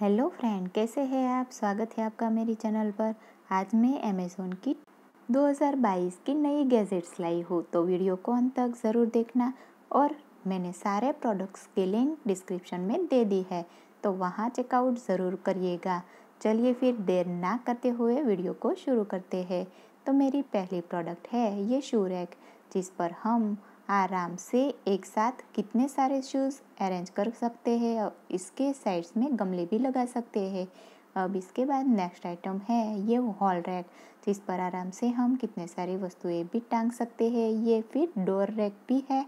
hello friend कैसे हैं आप स्वागत है आपका मेरी चैनल पर आज मैं अमेज़ोन की 2022 की नई गैजेट्स लाई हूँ तो वीडियो को अंत तक ज़रूर देखना और मैंने सारे प्रोडक्ट्स के लिंक डिस्क्रिप्शन में दे दी है तो वहाँ चेकआउट ज़रूर करिएगा चलिए फिर देर ना करते हुए वीडियो को शुरू करते हैं तो मेरी पहली प्रोडक्ट है ये शूरैक जिस पर हम आराम से एक साथ कितने सारे शूज़ अरेंज कर सकते हैं और इसके साइड्स में गमले भी लगा सकते हैं अब इसके बाद नेक्स्ट आइटम है ये हॉल रैक जिस पर आराम से हम कितने सारी वस्तुएं भी टांग सकते हैं ये फिर डोर रैक भी है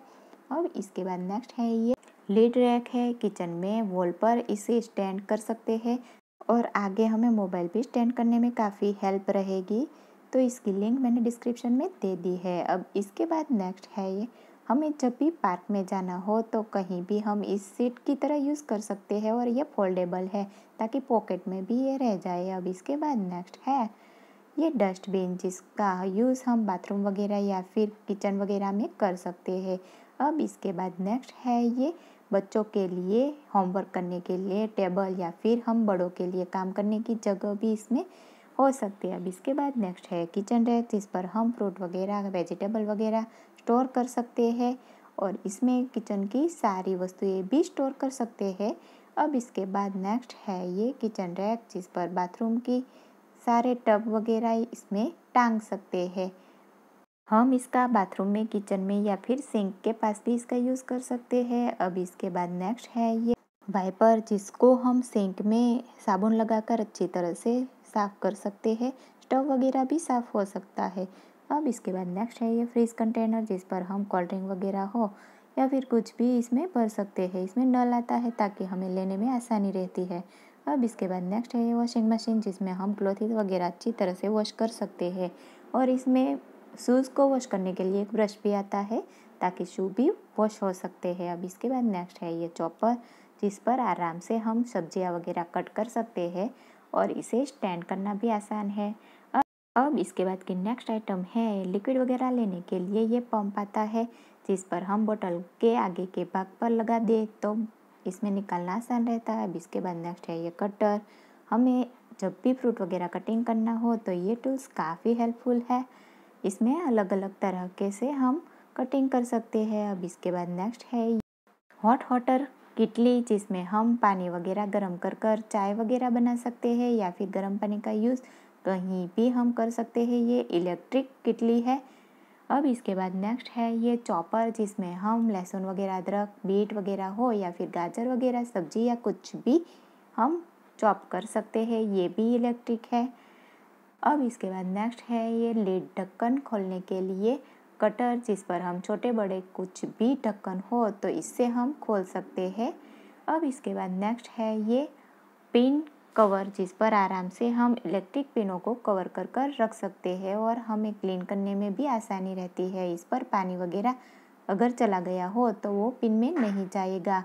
और इसके बाद नेक्स्ट है ये लीड रैक है किचन में वॉल पर इसे स्टैंड कर सकते हैं और आगे हमें मोबाइल भी स्टैंड करने में काफ़ी हेल्प रहेगी तो इसकी लिंक मैंने डिस्क्रिप्शन में दे दी है अब इसके बाद नेक्स्ट है ये हमें जब भी पार्क में जाना हो तो कहीं भी हम इस सीट की तरह यूज़ कर सकते हैं और ये फोल्डेबल है ताकि पॉकेट में भी ये रह जाए अब इसके बाद नेक्स्ट है ये डस्टबिन जिसका यूज़ हम बाथरूम वगैरह या फिर किचन वगैरह में कर सकते हैं अब इसके बाद नेक्स्ट है ये बच्चों के लिए होमवर्क करने के लिए टेबल या फिर हम बड़ों के लिए काम करने की जगह भी इसमें हो सकती है अब इसके बाद नेक्स्ट है किचन रैक जिस पर हम फ्रूट वगैरह वेजिटेबल वगैरह स्टोर कर सकते हैं और इसमें किचन की सारी वस्तुएं भी स्टोर कर सकते हैं अब इसके बाद नेक्स्ट है ये किचन रैक जिस पर बाथरूम की सारे टब वगैरह इसमें टांग सकते हैं हम इसका बाथरूम में किचन में या फिर सिंक के पास भी इसका यूज़ कर सकते हैं अब इसके बाद नेक्स्ट है ये वाइपर जिसको हम सिंक में साबुन लगाकर अच्छी तरह से साफ़ कर सकते हैं स्टोव वगैरह भी साफ़ हो सकता है अब इसके बाद नेक्स्ट है ये फ्रीज कंटेनर जिस पर हम कोल्ड ड्रिंक वगैरह हो या फिर कुछ भी इसमें भर सकते हैं इसमें नल आता है ताकि हमें लेने में आसानी रहती है अब इसके बाद नेक्स्ट है ये वॉशिंग मशीन जिसमें हम क्लोथ वगैरह अच्छी तरह से वॉश कर सकते हैं और इसमें शूज़ को वॉश करने के लिए एक ब्रश भी आता है ताकि शू भी वॉश हो सकते हैं अब इसके बाद नेक्स्ट है ये चॉपर जिस पर आराम से हम सब्जियां वगैरह कट कर सकते हैं और इसे स्टैंड करना भी आसान है अब इसके बाद की नेक्स्ट आइटम है लिक्विड वगैरह लेने के लिए ये पंप आता है जिस पर हम बोतल के आगे के भाग पर लगा दें तो इसमें निकालना आसान रहता है अब इसके बाद नेक्स्ट है ये कटर हमें जब भी फ्रूट वगैरह कटिंग करना हो तो ये टूल्स काफ़ी हेल्पफुल है इसमें अलग अलग तरह के से हम कटिंग कर सकते हैं अब इसके बाद नेक्स्ट है हॉट हॉटर किटली जिसमें हम पानी वगैरह गर्म कर कर चाय वगैरह बना सकते हैं या फिर गर्म पानी का यूज़ कहीं भी हम कर सकते हैं ये इलेक्ट्रिक किटली है अब इसके बाद नेक्स्ट है ये चॉपर जिसमें हम लहसुन वगैरह अदरक बीट वगैरह हो या फिर गाजर वगैरह सब्जी या कुछ भी हम चॉप कर सकते हैं ये भी इलेक्ट्रिक है अब इसके बाद नेक्स्ट है ये लेड ढक्कन खोलने के लिए कटर जिस पर हम छोटे बड़े कुछ भी ढक्कन हो तो इससे हम खोल सकते हैं अब इसके बाद नेक्स्ट है ये पिन कवर जिस पर आराम से हम इलेक्ट्रिक पिनों को कवर कर कर रख सकते हैं और हमें क्लीन करने में भी आसानी रहती है इस पर पानी वगैरह अगर चला गया हो तो वो पिन में नहीं जाएगा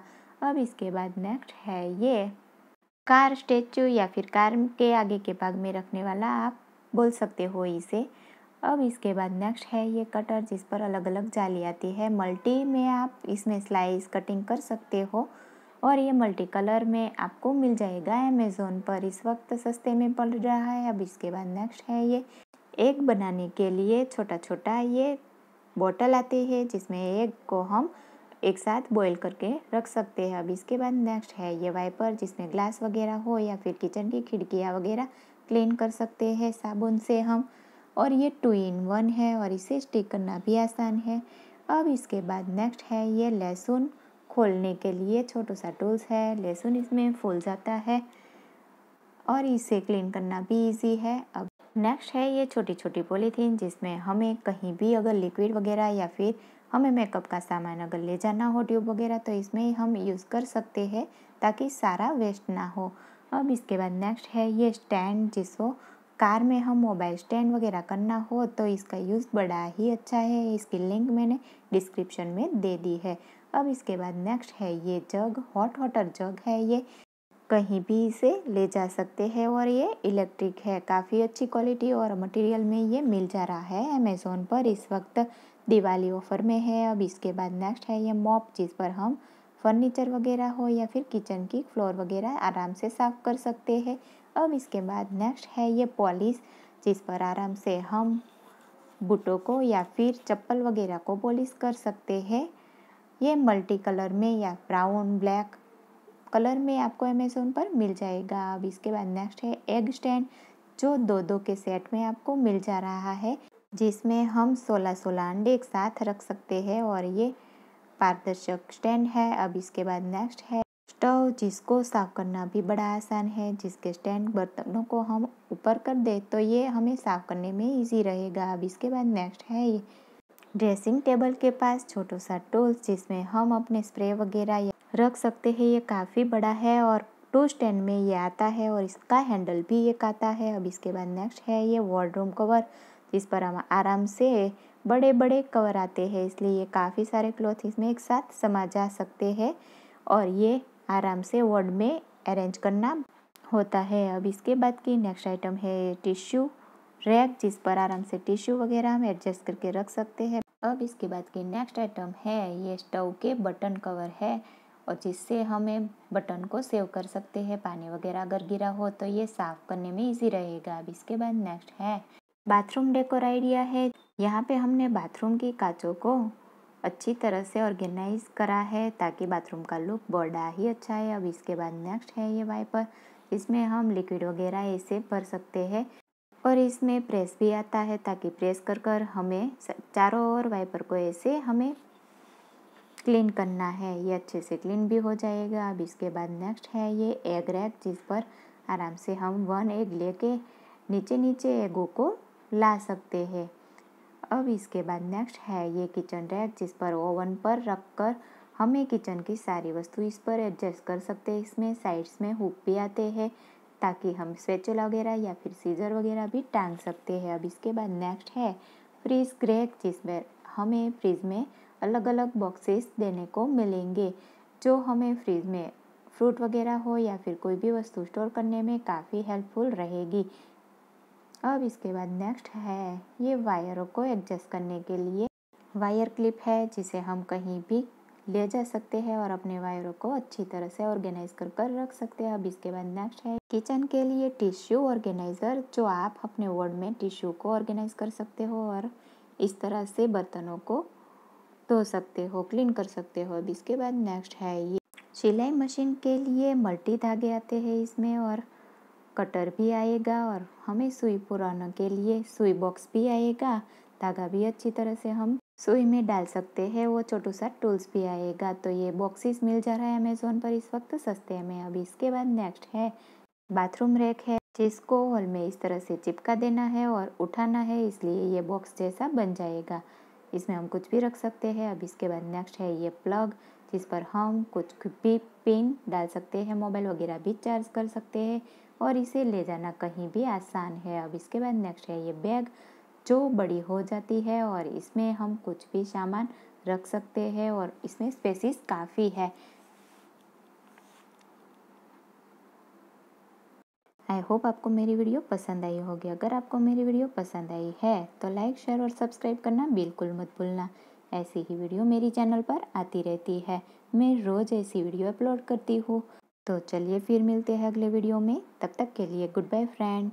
अब इसके बाद नेक्स्ट है ये कार स्टेचू या फिर कार के आगे के भाग में रखने वाला आप बोल सकते हो इसे अब इसके बाद नेक्स्ट है ये कटर जिस पर अलग अलग जाली आती है मल्टी में आप इसमें स्लाइस कटिंग कर सकते हो और ये मल्टी कलर में आपको मिल जाएगा अमेज़ोन पर इस वक्त सस्ते में पड़ रहा है अब इसके बाद नेक्स्ट है ये एग बनाने के लिए छोटा छोटा ये बॉटल आती है जिसमें एग को हम एक साथ बॉईल करके रख सकते हैं अब इसके बाद नेक्स्ट है ये वाइपर जिसमें ग्लास वगैरह हो या फिर किचन की खिड़कियाँ वगैरह क्लीन कर सकते हैं साबुन से हम और ये टू इन वन है और इसे स्टिक करना भी आसान है अब इसके बाद नेक्स्ट है ये लहसुन खोलने के लिए छोटो सा टूल्स है लहसुन इसमें फूल जाता है और इसे क्लीन करना भी इजी है अब नेक्स्ट है ये छोटी छोटी पॉलीथीन जिसमें हमें कहीं भी अगर लिक्विड वगैरह या फिर हमें मेकअप का सामान अगर ले जाना हो ट्यूब वगैरह तो इसमें हम यूज़ कर सकते हैं ताकि सारा वेस्ट ना हो अब इसके बाद नेक्स्ट है ये स्टैंड जिसको कार में हम मोबाइल स्टैंड वगैरह करना हो तो इसका यूज़ बड़ा ही अच्छा है इसकी लिंक मैंने डिस्क्रिप्शन में दे दी है अब इसके बाद नेक्स्ट है ये जग हॉट वाटर जग है ये कहीं भी इसे ले जा सकते हैं और ये इलेक्ट्रिक है काफ़ी अच्छी क्वालिटी और मटेरियल में ये मिल जा रहा है अमेज़ोन पर इस वक्त दिवाली ऑफर में है अब इसके बाद नेक्स्ट है ये मॉप जिस पर हम फर्नीचर वगैरह हो या फिर किचन की फ्लोर वगैरह आराम से साफ कर सकते हैं अब इसके बाद नेक्स्ट है ये पॉलिश जिस पर आराम से हम बूटों को या फिर चप्पल वगैरह को पॉलिश कर सकते हैं ये मल्टी कलर में या ब्राउन ब्लैक कलर में आपको अमेज़ोन पर मिल जाएगा अब इसके बाद नेक्स्ट है एग स्टैंड जो दो दो के सेट में आपको मिल जा रहा है जिसमें हम सोलह सोलह अंडे एक साथ रख सकते हैं और ये पारदर्शक स्टैंड है अब इसके बाद नेक्स्ट है स्टोव जिसको साफ करना भी बड़ा आसान है जिसके स्टैंड बर्तनों को हम ऊपर कर दे तो ये हमें साफ करने में इजी रहेगा अब इसके बाद नेक्स्ट है ये ड्रेसिंग टेबल के पास छोटा सा टूल्स जिसमें हम अपने स्प्रे वगैरह रख सकते हैं ये काफ़ी बड़ा है और टू स्टैंड में ये आता है और इसका हैंडल भी एक आता है अब इसके बाद नेक्स्ट है ये वार्डरूम कवर जिस पर हम आराम से बड़े बड़े कवर आते हैं इसलिए ये काफ़ी सारे क्लॉथ इसमें एक साथ समा जा सकते हैं और ये आराम से वर्ड में अरेंज करना होता है अब इसके बाद की नेक्स्ट आइटम है टिश्यू रैक जिस पर आराम से टिश्यू वगैरह हम एडजस्ट करके रख सकते हैं अब इसके बाद की नेक्स्ट आइटम है ये स्टोव के बटन कवर है और जिससे हमें बटन को सेव कर सकते हैं पानी वगैरह अगर गिरा हो तो ये साफ़ करने में इजी रहेगा अब इसके बाद नेक्स्ट है बाथरूम डेकोर आइडिया है यहाँ पे हमने बाथरूम की कांचों को अच्छी तरह से ऑर्गेनाइज करा है ताकि बाथरूम का लुक बड़ा ही अच्छा है अब इसके बाद नेक्स्ट है ये वाइपर इसमें हम लिक्विड वगैरह ऐसे भर सकते हैं और इसमें प्रेस भी आता है ताकि प्रेस कर कर हमें चारों ओर वाइपर को ऐसे हमें क्लीन करना है ये अच्छे से क्लीन भी हो जाएगा अब इसके बाद नेक्स्ट है ये एग रैक जिस पर आराम से हम वन एग लेके नीचे नीचे एगो को ला सकते हैं अब इसके बाद नेक्स्ट है ये किचन रैक जिस पर ओवन पर रख कर हमें किचन की सारी वस्तु इस पर एडजस्ट कर सकते हैं इसमें साइड्स में हुक भी आते हैं ताकि हम स्वेचल वगैरह या फिर सीजर वगैरह भी टांग सकते हैं अब इसके बाद नेक्स्ट है फ्रीज क्रैक जिसमें हमें फ्रिज में अलग अलग बॉक्सेस देने को मिलेंगे जो हमें फ्रिज में फ्रूट वगैरह हो या फिर कोई भी वस्तु स्टोर करने में काफ़ी हेल्पफुल रहेगी अब इसके बाद नेक्स्ट है ये वायरों को एडजस्ट करने के लिए वायर क्लिप है जिसे हम कहीं भी ले जा सकते हैं और अपने वायरों को अच्छी तरह से ऑर्गेनाइज कर कर रख सकते हैं अब इसके बाद नेक्स्ट है किचन के लिए टिश्यू ऑर्गेनाइज़र जो आप अपने वार्ड में टिश्यू को ऑर्गेनाइज कर सकते हो और इस तरह से बर्तनों को धो सकते हो क्लीन कर सकते हो अब इसके बाद नेक्स्ट है ये सिलाई मशीन के लिए मल्टी धागे आते हैं इसमें और कटर भी आएगा और हमें सुई पुराने के लिए सुई बॉक्स भी आएगा धागा भी अच्छी तरह से हम सुई में डाल सकते हैं वो छोटू सा टूल्स भी आएगा तो ये बॉक्सेस मिल जा रहा है अमेजोन पर इस वक्त सस्ते में अभी इसके बाद नेक्स्ट है बाथरूम रैक है जिसको हॉल में इस तरह से चिपका देना है और उठाना है इसलिए ये बॉक्स जैसा बन जाएगा इसमें हम कुछ भी रख सकते हैं अब इसके बाद नेक्स्ट है ये प्लग जिस पर हम कुछ भी पिन डाल सकते हैं मोबाइल वगैरह भी चार्ज कर सकते हैं और इसे ले जाना कहीं भी आसान है अब इसके बाद नेक्स्ट है ये बैग जो बड़ी हो जाती है और इसमें हम कुछ भी सामान रख सकते हैं और इसमें स्पेसिस काफ़ी है आई होप आपको मेरी वीडियो पसंद आई होगी अगर आपको मेरी वीडियो पसंद आई है तो लाइक शेयर और सब्सक्राइब करना बिल्कुल मत भूलना ऐसी ही वीडियो मेरी चैनल पर आती रहती है मैं रोज़ ऐसी वीडियो अपलोड करती हूँ तो चलिए फिर मिलते हैं अगले वीडियो में तब तक के लिए गुड बाय फ्रेंड